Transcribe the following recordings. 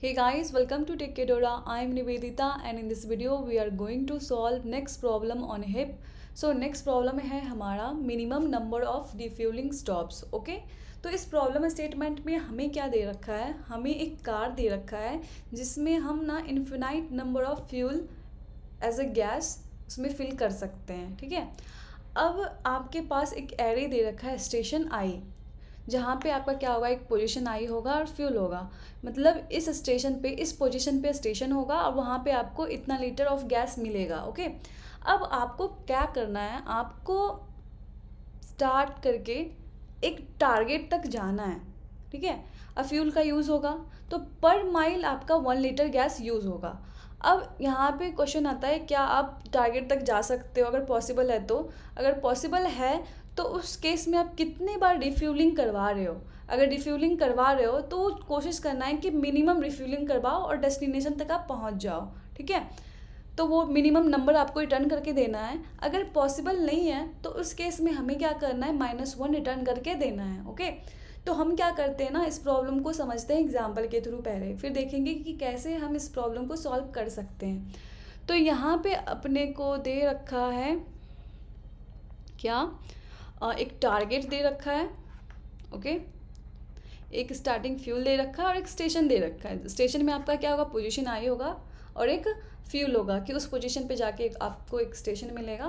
Hey guys, welcome to Tech Kedora. I am Nivedita and in this video we are going to solve next problem on hip. So next problem है हमारा minimum number of refuelling stops. Okay? तो इस problem statement में हमें क्या दे रखा है हमें एक car दे रखा है जिसमें हम ना infinite number of fuel as a gas उसमें fill कर सकते हैं ठीक है अब आपके पास एक array दे रखा है station i. जहाँ पे आपका क्या होगा एक पोजीशन आई होगा और फ्यूल होगा मतलब इस स्टेशन पे इस पोजीशन पे स्टेशन होगा और वहाँ पे आपको इतना लीटर ऑफ गैस मिलेगा ओके अब आपको क्या करना है आपको स्टार्ट करके एक टारगेट तक जाना है ठीक है अब फ्यूल का यूज़ होगा तो पर माइल आपका वन लीटर गैस यूज़ होगा अब यहाँ पे क्वेश्चन आता है क्या आप टारगेट तक जा सकते हो अगर पॉसिबल है तो अगर पॉसिबल है तो उस केस में आप कितने बार रिफ्यूलिंग करवा रहे हो अगर रिफ्यूलिंग करवा रहे हो तो कोशिश करना है कि मिनिमम रिफ्यूलिंग करवाओ और डेस्टिनेशन तक आप पहुंच जाओ ठीक है तो वो मिनिमम नंबर आपको रिटर्न करके देना है अगर पॉसिबल नहीं है तो उस केस में हमें क्या करना है माइनस वन रिटर्न करके देना है ओके तो हम क्या करते हैं ना इस प्रॉब्लम को समझते हैं एग्जाम्पल के थ्रू पहले फिर देखेंगे कि कैसे हम इस प्रॉब्लम को सॉल्व कर सकते हैं तो यहाँ पे अपने को दे रखा है क्या एक टारगेट दे रखा है ओके एक स्टार्टिंग फ्यूल दे रखा है और एक स्टेशन दे रखा है स्टेशन में आपका क्या होगा पोजीशन आई होगा और एक फ्यूल होगा कि उस पोजीशन पे जाके आपको एक स्टेशन मिलेगा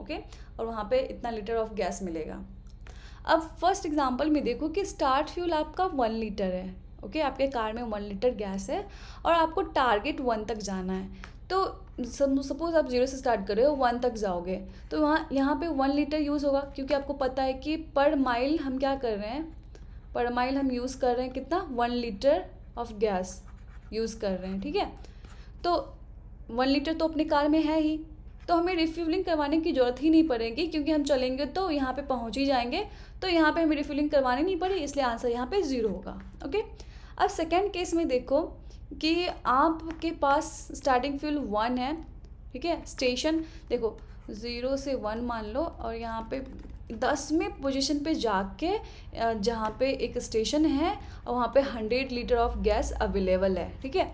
ओके और वहाँ पे इतना लीटर ऑफ गैस मिलेगा अब फर्स्ट एग्जाम्पल में देखो कि स्टार्ट फ्यूल आपका वन लीटर है ओके okay? आपके कार में वन लीटर गैस है और आपको टारगेट वन तक जाना है तो सपोज़ आप जीरो से स्टार्ट कर रहे हो वन तक जाओगे तो वहाँ यहाँ पे वन लीटर यूज़ होगा क्योंकि आपको पता है कि पर माइल हम क्या कर रहे हैं पर माइल हम यूज़ कर रहे हैं कितना one litre of gas use कर रहे हैं ठीक है तो वन लीटर तो अपनी कार में है ही तो हमें रिफ्यूलिंग करवाने की ज़रूरत ही नहीं पड़ेगी क्योंकि हम चलेंगे तो यहाँ पे पहुँच ही जाएंगे तो यहाँ पे हमें रिफ्यूलिंग करवानी नहीं पड़ी इसलिए आंसर यहाँ पे ज़ीरो होगा ओके अब सेकेंड केस में देखो कि आपके पास स्टार्टिंग फ्यूल वन है ठीक है स्टेशन देखो ज़ीरो से वन मान लो और यहाँ पे दसवें पोजीशन पे जाके जहाँ पे एक स्टेशन है और वहाँ पे hundred litre of gas available है ठीक है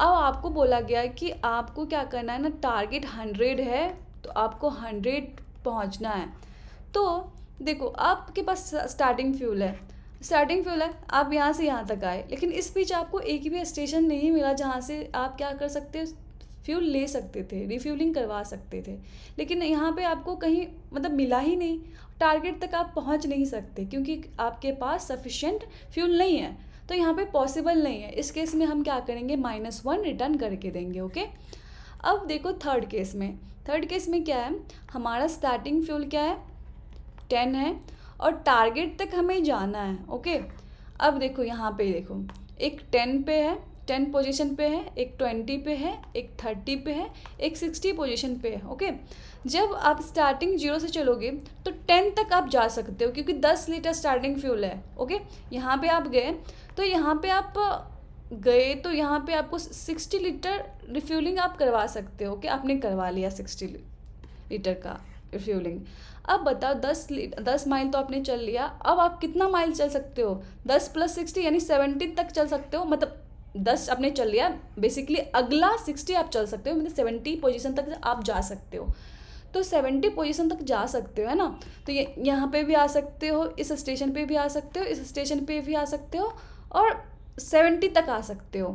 अब आपको बोला गया कि आपको क्या करना है ना टारगेट हंड्रेड है तो आपको हंड्रेड पहुँचना है तो देखो आपके पास स्टार्टिंग फ्यूल है स्टार्टिंग फ्यूल है आप यहाँ से यहाँ तक आए लेकिन इस बीच आपको एक भी स्टेशन नहीं मिला जहाँ से आप क्या कर सकते फ्यूल ले सकते थे रिफ्यूलिंग करवा सकते थे लेकिन यहाँ पे आपको कहीं मतलब मिला ही नहीं टारगेट तक आप पहुँच नहीं सकते क्योंकि आपके पास सफिशेंट फ्यूल नहीं है तो यहाँ पे पॉसिबल नहीं है इस केस में हम क्या करेंगे माइनस वन रिटर्न करके देंगे ओके अब देखो थर्ड केस में थर्ड केस में क्या है हमारा स्टार्टिंग फ्यूल क्या है टेन है और टारगेट तक हमें जाना है ओके अब देखो यहाँ पे देखो एक टेन पे है टेन पोजीशन पे है एक ट्वेंटी पे है एक थर्टी पे है एक सिक्सटी पोजीशन पे है ओके जब आप स्टार्टिंग जीरो से चलोगे तो टेन तक आप जा सकते हो क्योंकि दस लीटर स्टार्टिंग फ्यूल है ओके यहाँ पे आप गए तो यहाँ पे आप गए तो यहाँ पे आपको सिक्सटी लीटर रिफ्यूलिंग आप करवा सकते हो ओके आपने करवा लिया सिक्सटी लीटर का फ्यूलिंग अब बताओ दस दस माइल तो आपने चल लिया अब आप कितना माइल चल सकते हो दस प्लस सिक्सटी यानी सेवेंटी तक चल सकते हो मतलब दस आपने चल लिया बेसिकली अगला सिक्सटी आप चल सकते हो मतलब सेवेंटी पोजिशन तक आप जा सकते हो तो सेवेंटी पोजिशन तक जा सकते हो है ना तो ये यह, यहाँ पे भी आ सकते हो इस स्टेशन पे भी आ सकते हो इस स्टेशन पे भी आ सकते हो और सेवेंटी तक आ सकते हो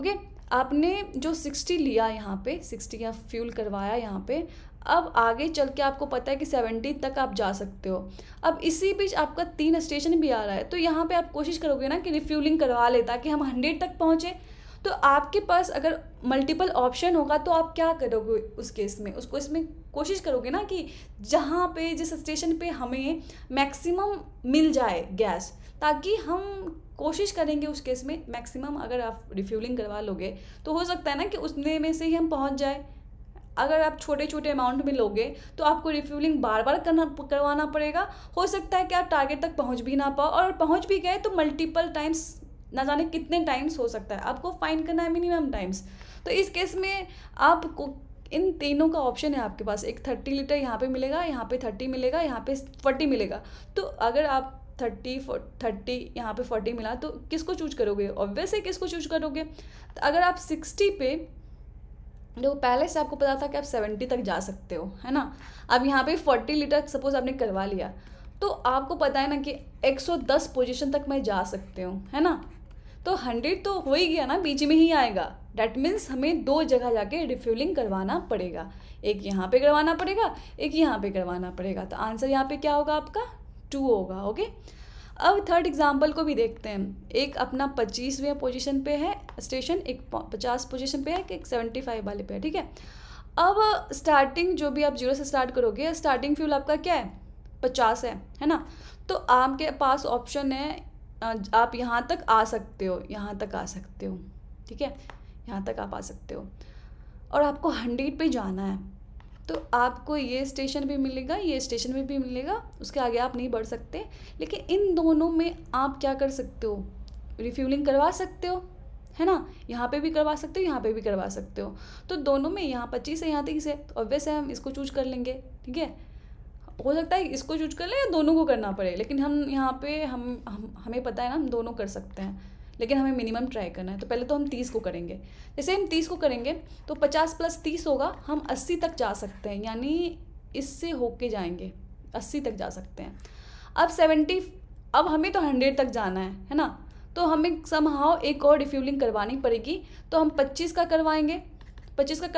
ओके आपने जो सिक्सटी लिया यहाँ पे सिक्सटी का फ्यूल करवाया यहाँ पे अब आगे चल के आपको पता है कि सेवेंटी तक आप जा सकते हो अब इसी बीच आपका तीन स्टेशन भी आ रहा है तो यहाँ पे आप कोशिश करोगे ना कि रिफ्यूलिंग करवा ले ताकि हम हंड्रेड तक पहुँचें तो आपके पास अगर मल्टीपल ऑप्शन होगा तो आप क्या करोगे उस केस में उसको इसमें कोशिश करोगे ना कि जहाँ पे जिस स्टेशन पे हमें मैक्सिमम मिल जाए गैस ताकि हम कोशिश करेंगे उस केस में मैक्सिमम अगर आप रिफ्यूलिंग करवा लोगे तो हो सकता है ना कि उसने में से ही हम पहुँच जाए अगर आप छोटे छोटे अमाउंट में लोगे तो आपको रिफ्यूलिंग बार बार करना करवाना पड़ेगा हो सकता है कि आप टारगेट तक पहुंच भी ना पाओ और पहुंच भी गए तो मल्टीपल टाइम्स ना जाने कितने टाइम्स हो सकता है आपको फाइन करना है मिनिमम टाइम्स तो इस केस में आपको इन तीनों का ऑप्शन है आपके पास एक थर्टी लीटर यहाँ पे मिलेगा यहाँ पे थर्टी मिलेगा यहाँ पे फोर्टी मिलेगा तो अगर आप थर्टी थर्टी यहाँ पे फोर्टी मिला तो किसको चूज करोगे ऑब्वियस है किसको चूज करोगे तो अगर आप सिक्सटी पे देखो पहले से आपको पता था कि आप सेवेंटी तक जा सकते हो है ना अब यहाँ पे फोर्टी लीटर सपोज आपने करवा लिया तो आपको पता है ना कि एक सौ दस पोजिशन तक मैं जा सकती हूँ है ना तो हंड्रेड तो हो ही गया ना बीच में ही आएगा डैट मीन्स हमें दो जगह जाके रिफ्यूलिंग करवाना पड़ेगा एक यहाँ पे करवाना पड़ेगा एक यहाँ पे करवाना पड़ेगा तो आंसर यहाँ पे क्या होगा आपका टू होगा ओके okay? अब थर्ड एग्जाम्पल को भी देखते हैं एक अपना पच्चीसवें पोजीशन पे है स्टेशन एक पचास पोजीशन पे है कि एक सेवेंटी फाइव वाले पे है ठीक है अब स्टार्टिंग जो भी आप जीरो से स्टार्ट करोगे स्टार्टिंग फ्यूल आपका क्या है पचास है है ना तो आपके पास ऑप्शन है आप यहाँ तक आ सकते हो यहाँ तक आ सकते हो ठीक है यहाँ तक आप आ सकते हो और आपको हंड्रेड पे जाना है तो आपको ये स्टेशन भी मिलेगा ये स्टेशन में भी मिलेगा उसके आगे आप नहीं बढ़ सकते लेकिन इन दोनों में आप क्या कर सकते हो रिफ्यूलिंग करवा सकते हो है ना यहाँ पे भी करवा सकते हो यहाँ पे भी करवा सकते हो तो दोनों में यहाँ पच्चीस है यहाँ तीस है तो ऑब्वियस है हम इसको चूज कर लेंगे ठीक है हो सकता है इसको चूज कर लें या दोनों को करना पड़े लेकिन हम यहाँ पे हम, हम हमें पता है ना हम दोनों कर सकते हैं लेकिन हमें मिनिमम ट्राई करना है तो पहले तो हम तीस को करेंगे जैसे हम तीस को करेंगे तो पचास प्लस तीस होगा हम अस्सी तक जा सकते हैं यानी इससे होके जाएंगे अस्सी तक जा सकते हैं अब सेवेंटी अब हमें तो हंड्रेड तक जाना है है ना तो हमें समहाओ एक और रिफ्यूलिंग करवानी पड़ेगी तो हम पच्चीस का करवाएंगे पच्चीस का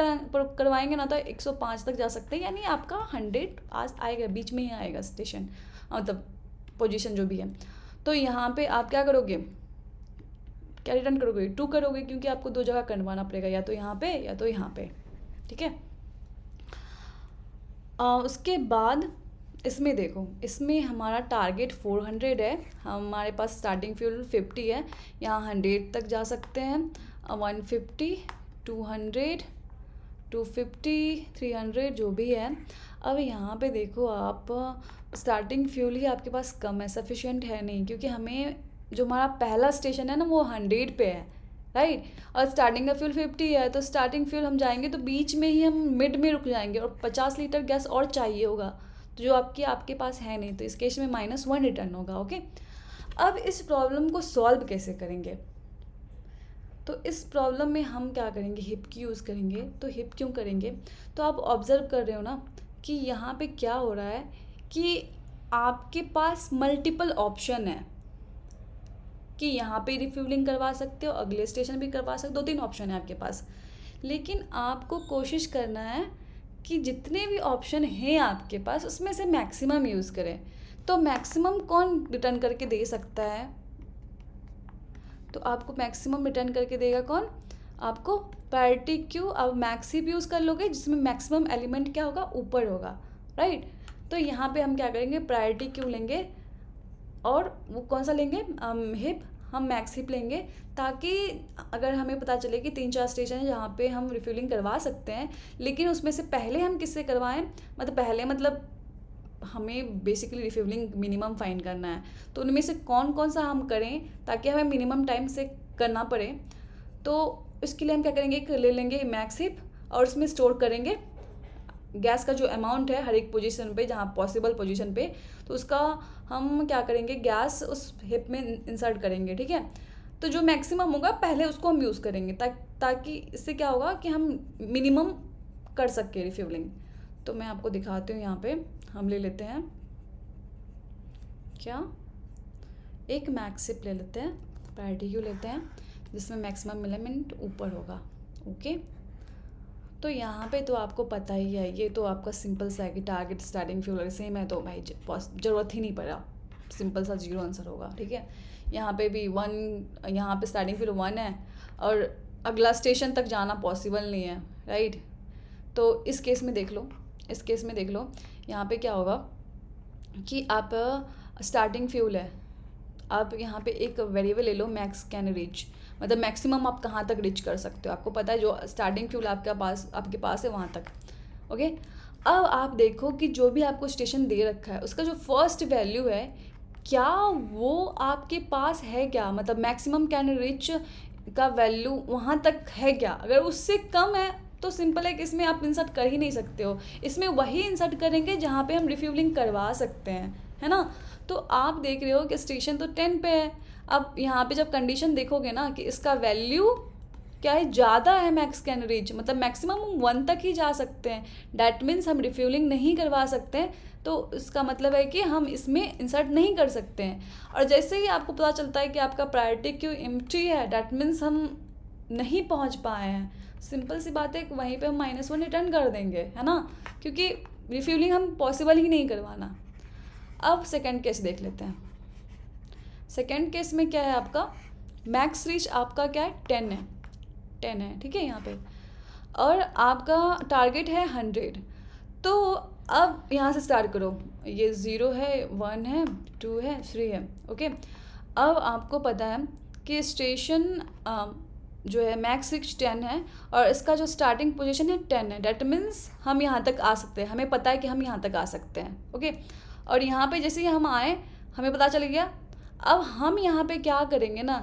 करवाएंगे ना तो एक सौ पाँच तक जा सकते हैं यानी आपका हंड्रेड आज आएगा बीच में ही आएगा स्टेशन मतलब पोजीशन जो भी है तो यहाँ पे आप क्या करोगे क्या रिटर्न करोगे टू करोगे क्योंकि आपको दो जगह करवाना पड़ेगा या तो यहाँ पे या तो यहाँ पे ठीक है उसके बाद इसमें देखो इसमें हमारा टारगेट 400 है हमारे पास स्टार्टिंग फ्यूल 50 है यहाँ 100 तक जा सकते हैं 150 200 250 300 जो भी है अब यहाँ पे देखो आप स्टार्टिंग फ्यूल ही आपके पास कम है सफिशेंट है नहीं क्योंकि हमें जो हमारा पहला स्टेशन है ना वो हंड्रेड पे है राइट और स्टार्टिंग का फ्यूल फिफ्टी है तो स्टार्टिंग फ्यूल हम जाएंगे तो बीच में ही हम मिड में रुक जाएंगे और पचास लीटर गैस और चाहिए होगा तो जो आपकी आपके पास है नहीं तो इस केस में माइनस वन रिटर्न होगा ओके अब इस प्रॉब्लम को सॉल्व कैसे करेंगे तो इस प्रॉब्लम में हम क्या करेंगे हिप की यूज़ करेंगे तो हिप क्यों करेंगे तो आप ऑब्ज़र्व कर रहे हो ना कि यहाँ पे क्या हो रहा है कि आपके पास मल्टीपल ऑप्शन है कि यहाँ पे रिफ्यूलिंग करवा सकते हो अगले स्टेशन भी करवा सकते हो दो तीन ऑप्शन है आपके पास लेकिन आपको कोशिश करना है कि जितने भी ऑप्शन हैं आपके पास उसमें से मैक्सिमम यूज़ करें तो मैक्सिमम कौन रिटर्न करके दे सकता है तो आपको मैक्सिमम रिटर्न करके देगा कौन आपको प्रायोरिटी क्यू अब मैक्स ही यूज़ कर लोगे जिसमें मैक्सिमम एलिमेंट क्या होगा ऊपर होगा राइट तो यहाँ पे हम क्या करेंगे प्रायोरिटी क्यू लेंगे और वो कौन सा लेंगे हिप हम मैक्स हिप लेंगे ताकि अगर हमें पता चले कि तीन चार स्टेशन है जहाँ पे हम रिफ्यूलिंग करवा सकते हैं लेकिन उसमें से पहले हम किससे करवाएं मतलब पहले मतलब हमें बेसिकली रिफ्यूलिंग मिनिमम फाइन करना है तो उनमें से कौन कौन सा हम करें ताकि हमें मिनिमम टाइम से करना पड़े तो इसके लिए हम क्या करेंगे कर ले लेंगे मैक्स हिप और उसमें स्टोर करेंगे गैस का जो अमाउंट है हर एक पोजीशन पे जहाँ पॉसिबल पोजीशन पे तो उसका हम क्या करेंगे गैस उस हिप में इंसर्ट करेंगे ठीक है तो जो मैक्सिमम होगा पहले उसको हम यूज़ करेंगे ता, ताकि इससे क्या होगा कि हम मिनिमम कर सकें रिफ्यूलिंग तो मैं आपको दिखाती हूँ यहाँ पे हम ले लेते हैं क्या एक मैक्सिप ले लेते हैं पैडी क्यू लेते हैं जिसमें मैक्सिमम मिलेमेंट ऊपर होगा ओके तो यहाँ पे तो आपको पता ही है ये तो आपका सिंपल सा है कि टारगेट स्टार्टिंग फ्यूलर सेम है तो भाई ज़रूरत ही नहीं पड़ा सिंपल सा जीरो आंसर होगा ठीक है यहाँ पे भी वन यहाँ पे स्टार्टिंग फ्यूलर वन है और अगला स्टेशन तक जाना पॉसिबल नहीं है राइट तो इस केस में देख लो इस केस में देख लो यहाँ पे क्या होगा कि आप स्टार्टिंग uh, फ्यूल है आप यहाँ पे एक वेरिएबल ले लो मैक्स कैन रीच मतलब मैक्सिमम आप कहाँ तक रिच कर सकते हो आपको पता है जो स्टार्टिंग फ्यूल आपके पास आपके पास है वहाँ तक ओके अब आप देखो कि जो भी आपको स्टेशन दे रखा है उसका जो फर्स्ट वैल्यू है क्या वो आपके पास है क्या मतलब मैक्सिमम कैन रिच का वैल्यू वहाँ तक है क्या अगर उससे कम है तो सिंपल है कि इसमें आप इंसर्ट कर ही नहीं सकते हो इसमें वही इंसर्ट करेंगे जहाँ पे हम रिफ्यूलिंग करवा सकते हैं है ना तो आप देख रहे हो कि स्टेशन तो टेन पे है अब यहाँ पे जब कंडीशन देखोगे ना कि इसका वैल्यू क्या है ज़्यादा है मैक्स कैन रीच मतलब मैक्सिमम हम वन तक ही जा सकते हैं डैट मीन्स हम रिफ्यूलिंग नहीं करवा सकते हैं तो इसका मतलब है कि हम इसमें इंसर्ट नहीं कर सकते हैं और जैसे ही आपको पता चलता है कि आपका प्रायोरिटी क्यों इम्टी है डैट मीन्स हम नहीं पहुंच पाए हैं सिंपल सी बात है वहीं पे हम माइनस वन रिटर्न कर देंगे है ना क्योंकि रिफ्यूलिंग हम पॉसिबल ही नहीं करवाना अब सेकेंड केस देख लेते हैं सेकेंड केस में क्या है आपका मैक्स रीच आपका क्या है टेन है टेन है ठीक है यहाँ पे और आपका टारगेट है हंड्रेड तो अब यहाँ से स्टार्ट करो ये ज़ीरो है वन है टू है थ्री है ओके अब आपको पता है कि स्टेशन um, जो है मैक्स रिक्स टेन है और इसका जो स्टार्टिंग पोजीशन है टेन है डेट मीन्स हम यहाँ तक आ सकते हैं हमें पता है कि हम यहाँ तक आ सकते हैं ओके और यहाँ पे जैसे ही हम आए हमें पता चल गया अब हम यहाँ पे क्या करेंगे ना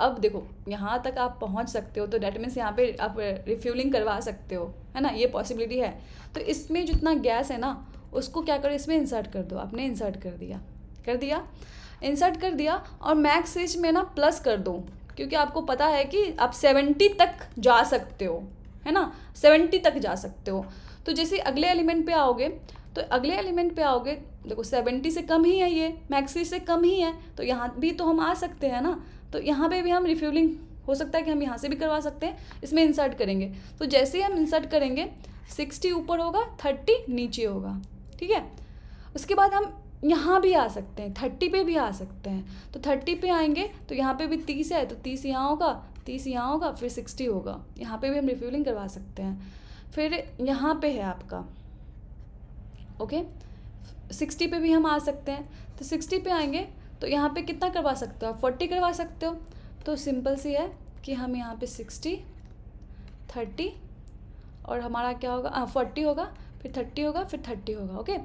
अब देखो यहाँ तक आप पहुँच सकते हो तो डैट मीन्स यहाँ पे आप रिफ्यूलिंग करवा सकते हो है ना ये पॉसिबिलिटी है तो इसमें जितना गैस है ना उसको क्या करो इसमें इंसर्ट कर दो आपने इंसर्ट कर दिया कर दिया इंसर्ट कर दिया और मैक्स स्विच में ना प्लस कर दो क्योंकि आपको पता है कि आप सेवेंटी तक जा सकते हो है ना सेवेंटी तक जा सकते हो तो जैसे अगले एलिमेंट पे आओगे तो अगले एलिमेंट पे आओगे देखो सेवेंटी से कम ही है ये मैक्सी से कम ही है तो यहाँ भी तो हम आ सकते हैं ना तो यहाँ पे भी हम रिफ्यूलिंग हो सकता है कि हम यहाँ से भी करवा सकते हैं इसमें इंसर्ट करेंगे तो जैसे ही हम इंसर्ट करेंगे सिक्सटी ऊपर होगा थर्टी नीचे होगा ठीक है उसके बाद हम यहाँ भी आ सकते हैं थर्टी पे भी आ सकते हैं तो थर्टी पे आएंगे तो यहाँ पे भी तीस है तो तीस यहाँ होगा तीस यहाँ होगा फिर सिक्सटी होगा यहाँ पे भी हम रिफ्यूलिंग करवा सकते हैं फिर यहाँ पे है आपका ओके okay? सिक्सटी पे भी हम आ सकते हैं तो सिक्सटी पे आएंगे तो यहाँ पे कितना करवा सकते हो आप फोर्टी करवा सकते हो तो सिंपल सी है कि हम यहाँ पे सिक्सटी थर्टी और हमारा क्या होगा हाँ फोर्टी होगा फिर थर्टी होगा फिर थर्टी होगा ओके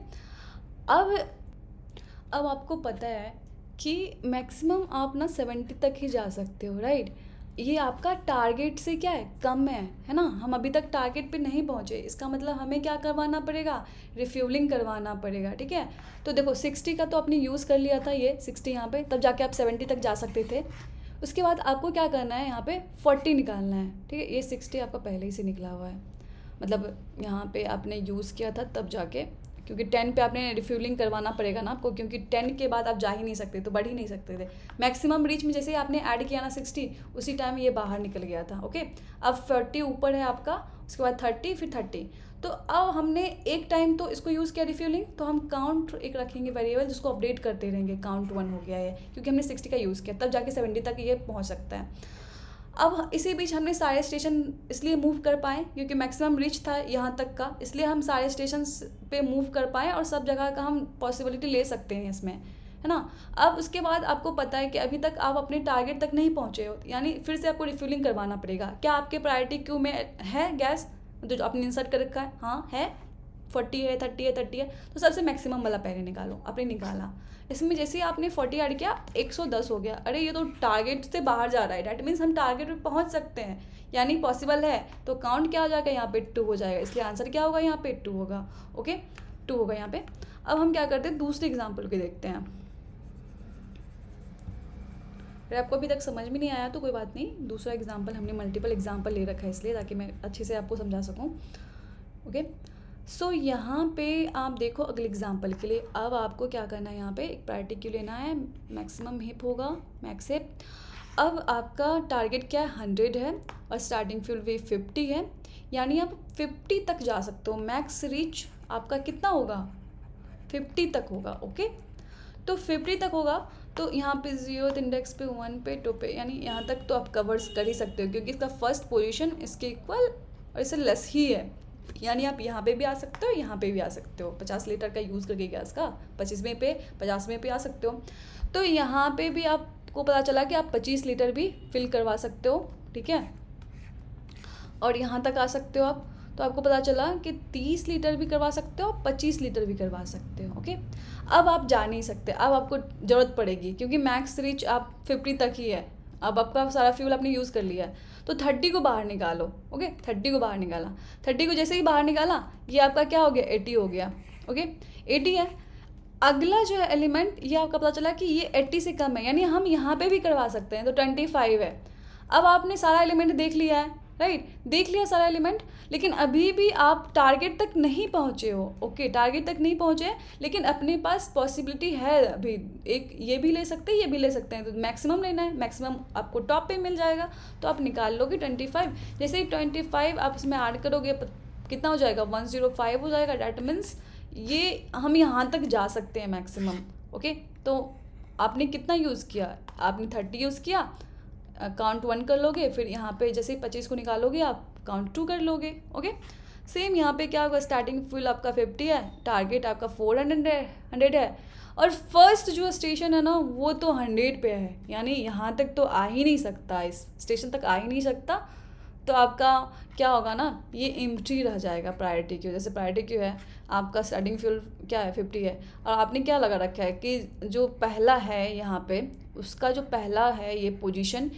अब अब आपको पता है कि मैक्सिमम आप ना सेवेंटी तक ही जा सकते हो राइट ये आपका टारगेट से क्या है कम है है ना हम अभी तक टारगेट पे नहीं पहुँचे इसका मतलब हमें क्या करवाना पड़ेगा रिफ्यूलिंग करवाना पड़ेगा ठीक है तो देखो सिक्सटी का तो आपने यूज़ कर लिया था ये सिक्सटी यहाँ पे तब जाके आप सेवेंटी तक जा सकते थे उसके बाद आपको क्या करना है यहाँ पे फोर्टी निकालना है ठीक है ये सिक्सटी आपका पहले ही से निकला हुआ है मतलब यहाँ पे आपने यूज़ किया था तब जाके क्योंकि टेन पे आपने रिफ्यूलिंग करवाना पड़ेगा ना आपको क्योंकि टेन के बाद आप जा ही नहीं सकते तो बढ़ ही नहीं सकते थे मैक्सिमम रीच में जैसे ही आपने ऐड किया ना सिक्सटी उसी टाइम ये बाहर निकल गया था ओके अब फोर्टी ऊपर है आपका उसके बाद थर्टी फिर थर्टी तो अब हमने एक टाइम तो इसको यूज़ किया रिफ्यूलिंग तो हम काउंट एक रखेंगे वेरिएबल जिसको अपडेट करते रहेंगे काउंट वन हो गया है क्योंकि हमने सिक्सटी का यूज़ किया तब जाके सेवेंटी तक ये पहुँच सकता है अब इसी बीच हमने सारे स्टेशन इसलिए मूव कर पाए क्योंकि मैक्सिमम रिच था यहाँ तक का इसलिए हम सारे स्टेशन पे मूव कर पाए और सब जगह का हम पॉसिबिलिटी ले सकते हैं इसमें है ना अब उसके बाद आपको पता है कि अभी तक आप अपने टारगेट तक नहीं पहुँचे हो यानी फिर से आपको रिफ्यूलिंग करवाना पड़ेगा क्या आपके प्रायोरिटी क्यू में है गैस जो आपने इंसर्ट कर रखा है हाँ है फोर्टी है थर्टी है थर्टी है तो सबसे मैक्सिमम वाला पहले निकालो आपने निकाला इसमें जैसे ही आपने फोर्टी ऐड किया एक सौ दस हो गया अरे ये तो टारगेट से बाहर जा रहा है डैट मीन्स हम टारगेट पर पहुँच सकते हैं यानी पॉसिबल है तो काउंट क्या हो जाएगा यहाँ पे टू हो जाएगा इसलिए आंसर क्या होगा यहाँ पे टू होगा ओके टू होगा यहाँ पे अब हम क्या करते हैं दूसरे एग्जाम्पल के देखते हैं अगर आपको अभी तक समझ में नहीं आया तो कोई बात नहीं दूसरा एग्जाम्पल हमने मल्टीपल एग्जाम्पल ले रखा है इसलिए ताकि मैं अच्छे से आपको समझा सकूँ ओके okay? सो so, यहाँ पे आप देखो अगले एग्जाम्पल के लिए अब आपको क्या करना है यहाँ पे एक प्रायरिटी क्यू लेना है मैक्सिमम हिप होगा मैक्स हिप अब आपका टारगेट क्या है हंड्रेड है और स्टार्टिंग फ्यूल वे फिफ्टी है यानी आप फिफ्टी तक जा सकते हो मैक्स रीच आपका कितना होगा फिफ्टी तक होगा ओके तो फिफ्टी तक होगा तो यहाँ पे जीरो इंडेक्स पे वन पे टू पे यानी यहाँ तक तो आप कवर्स कर ही सकते हो क्योंकि इसका फर्स्ट पोजिशन इसके इक्वल और इससे लेस ही है यानी आप यहाँ पे भी आ सकते हो यहाँ पे भी आ सकते हो पचास लीटर का यूज़ करके गैस का पच्चीसवें पे पचासवें पे आ सकते हो तो यहाँ पे भी आपको पता चला कि आप पच्चीस लीटर भी फिल करवा सकते हो ठीक है और यहाँ तक आ सकते हो आप तो आपको पता चला कि तीस लीटर भी करवा सकते हो पच्चीस लीटर भी करवा सकते हो ओके अब आप जा नहीं सकते अब आपको ज़रूरत पड़ेगी क्योंकि मैक्स रिच आप फिफ्टी तक ही है अब आपका सारा फ्यूल आपने यूज़ कर लिया है तो थर्टी को बाहर निकालो ओके थर्टी को बाहर निकाला थर्टी को जैसे ही बाहर निकाला ये आपका क्या हो गया एटी हो गया ओके एटी है अगला जो है एलिमेंट ये आपका पता चला कि ये एट्टी से कम है यानी हम यहाँ पे भी करवा सकते हैं तो ट्वेंटी फाइव है अब आपने सारा एलिमेंट देख लिया है राइट right? देख लिया सारा एलिमेंट लेकिन अभी भी आप टारगेट तक नहीं पहुँचे हो ओके okay, टारगेट तक नहीं पहुँचे लेकिन अपने पास पॉसिबिलिटी है अभी एक ये भी ले सकते हैं ये भी ले सकते हैं तो मैक्सिमम लेना है मैक्सिमम आपको टॉप पे मिल जाएगा तो आप निकाल लोगे ट्वेंटी फाइव जैसे ही ट्वेंटी फाइव आप इसमें ऐड करोगे कितना हो जाएगा वन जीरो फाइव हो जाएगा डैट मीन्स ये हम यहाँ तक जा सकते हैं मैक्सिमम ओके okay? तो आपने कितना यूज़ किया आपने थर्टी यूज़ किया काउंट वन कर लोगे फिर यहाँ पे जैसे पच्चीस को निकालोगे आप काउंट टू कर लोगे ओके सेम यहाँ पे क्या होगा स्टार्टिंग फुल आपका फिफ्टी है टारगेट आपका फोर हंड्रेड है हंड्रेड है और फर्स्ट जो स्टेशन है ना वो तो हंड्रेड पे है यानी यहाँ तक तो आ ही नहीं सकता इस स्टेशन तक आ ही नहीं सकता तो आपका क्या होगा ना ये एम्प्टी रह जाएगा प्रायोरिटी क्यू जैसे प्रायोरिटी क्यू है आपका स्टार्टिंग फ्यूल क्या है फिफ्टी है और आपने क्या लगा रखा है कि जो पहला है यहाँ पे उसका जो पहला है ये पोजीशन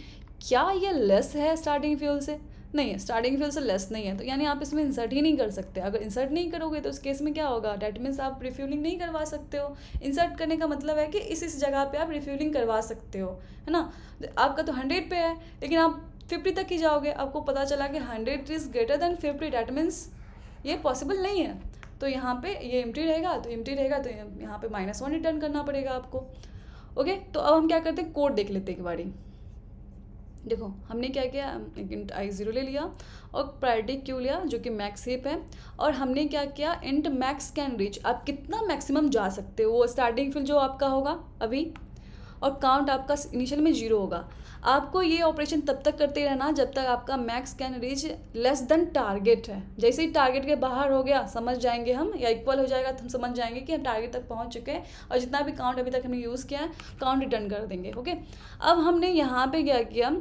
क्या ये लेस है स्टार्टिंग फ्यूल से नहीं है स्टार्टिंग फ्यूल से लेस नहीं है तो यानी आप इसमें इंसर्ट ही नहीं कर सकते अगर इंसर्ट नहीं करोगे तो उस केस में क्या होगा डैट मीन्स आप रिफ्यूलिंग नहीं करवा सकते हो इंसर्ट करने का मतलब है कि इस इस जगह पे आप रिफ्यूलिंग करवा सकते हो है ना आपका तो हंड्रेड पे है लेकिन आप फिफ्टी तक ही जाओगे आपको पता चला कि hundred is greater than fifty that means ये पॉसिबल नहीं है तो यहाँ पे ये एम्प्टी रहेगा तो एम्प्टी रहेगा तो यहाँ पे माइनस वन रिटर्न करना पड़ेगा आपको ओके तो अब हम क्या करते हैं कोड देख लेते हैं एक बारी देखो हमने क्या किया आई ज़ीरो ले लिया और प्रायोरिटी क्यू लिया जो कि मैक्स हिप है और हमने क्या किया इंट मैक्स कैन रीच आप कितना मैक्सिमम जा सकते हो वो स्टार्टिंग फिल जो आपका होगा अभी और काउंट आपका इनिशियल में जीरो होगा आपको ये ऑपरेशन तब तक करते रहना जब तक आपका max can reach less than target है जैसे ही टारगेट के बाहर हो गया समझ जाएंगे हम या इक्वल हो जाएगा तो हम समझ जाएंगे कि हम टारगेट तक पहुंच चुके हैं और जितना भी काउंट अभी तक हमने यूज़ किया है काउंट रिटर्न कर देंगे ओके अब हमने यहाँ पे क्या किया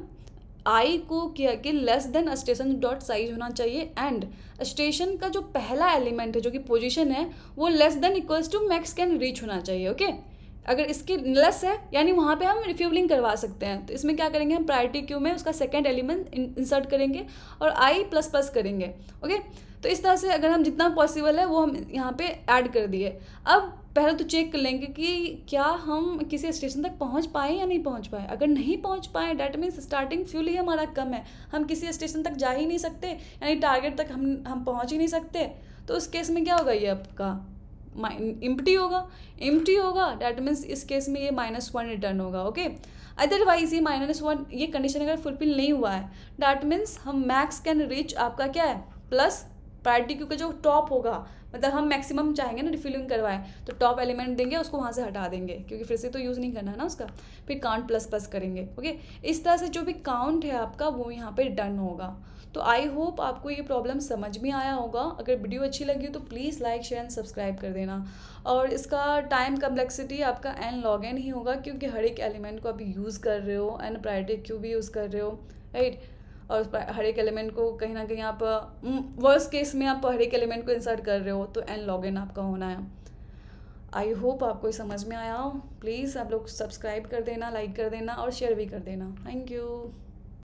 आई को किया कि less than station dot size होना चाहिए एंड स्टेशन का जो पहला एलिमेंट है जो कि पोजीशन है वो less than equals to max can reach होना चाहिए ओके okay? अगर इसकी लेस है यानी वहाँ पे हम रिफ्यूलिंग करवा सकते हैं तो इसमें क्या करेंगे हम प्रायोरिटी क्यू में उसका सेकेंड एलिमेंट इंसर्ट करेंगे और आई प्लस प्लस करेंगे ओके तो इस तरह से अगर हम जितना पॉसिबल है वो हम यहाँ पे ऐड कर दिए अब पहले तो चेक कर लेंगे कि क्या हम किसी स्टेशन तक पहुंच पाए या नहीं पहुंच पाए अगर नहीं पहुंच पाए डैट मीन्स स्टार्टिंग फ्यूल ही हमारा कम है हम किसी स्टेशन तक जा ही नहीं सकते यानी टारगेट तक हम हम पहुंच ही नहीं सकते तो उस केस में क्या होगा ये आपका माइ होगा इम्प्टी होगा डैट मीन्स इस केस में ये माइनस वन रिटर्न होगा ओके अदरवाइज ये माइनस वन ये कंडीशन अगर फुलफिल नहीं हुआ है डैट मीन्स हम मैक्स कैन रीच आपका क्या है प्लस प्रायरिटी क्यू का जो टॉप होगा मतलब हम मैक्सिमम चाहेंगे ना रिफिलिंग करवाएं तो टॉप एलिमेंट देंगे उसको वहाँ से हटा देंगे क्योंकि फिर से तो यूज़ नहीं करना है ना उसका फिर काउंट प्लस प्लस करेंगे ओके इस तरह से जो भी काउंट है आपका वो यहाँ पर डन होगा तो आई होप आपको ये प्रॉब्लम समझ में आया होगा अगर वीडियो अच्छी लगी हो तो please like share and subscribe कर देना और इसका टाइम कम्प्लेक्सिटी आपका एन लॉग एन ही होगा क्योंकि हर एक एलिमेंट को आप यूज़ कर रहे हो एंड प्रायोरिटी क्यू भी यूज़ कर रहे हो राइट और उस हर एक एलिमेंट को कहीं ना कहीं आप वर्स केस में आप हर एक एलिमेंट को इंसर्ट कर रहे हो तो एंड लॉग इन आपका होना है आई होप आपको समझ में आया हो प्लीज़ आप लोग सब्सक्राइब कर देना लाइक कर देना और शेयर भी कर देना थैंक यू